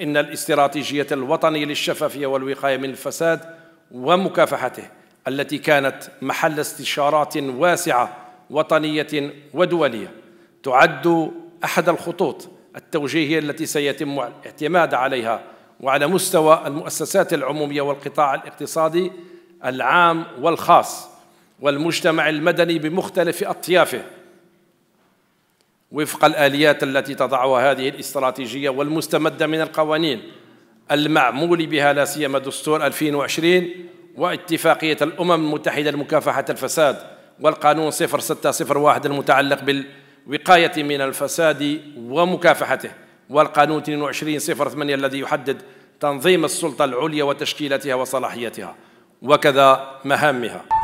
إن الاستراتيجية الوطنية للشفافية والوقاية من الفساد ومكافحته التي كانت محل استشارات واسعة وطنية ودولية تعد أحد الخطوط التوجيهية التي سيتم الاعتماد عليها وعلى مستوى المؤسسات العمومية والقطاع الاقتصادي العام والخاص والمجتمع المدني بمختلف أطيافه وفق الآليات التي تضعها هذه الاستراتيجية والمستمدة من القوانين المعمول بها لا سيما دستور 2020 واتفاقية الأمم المتحدة لمكافحة الفساد والقانون 0601 المتعلق بالوقاية من الفساد ومكافحته والقانون 2208 الذي يحدد تنظيم السلطة العليا وتشكيلتها وصلاحيتها وكذا مهامها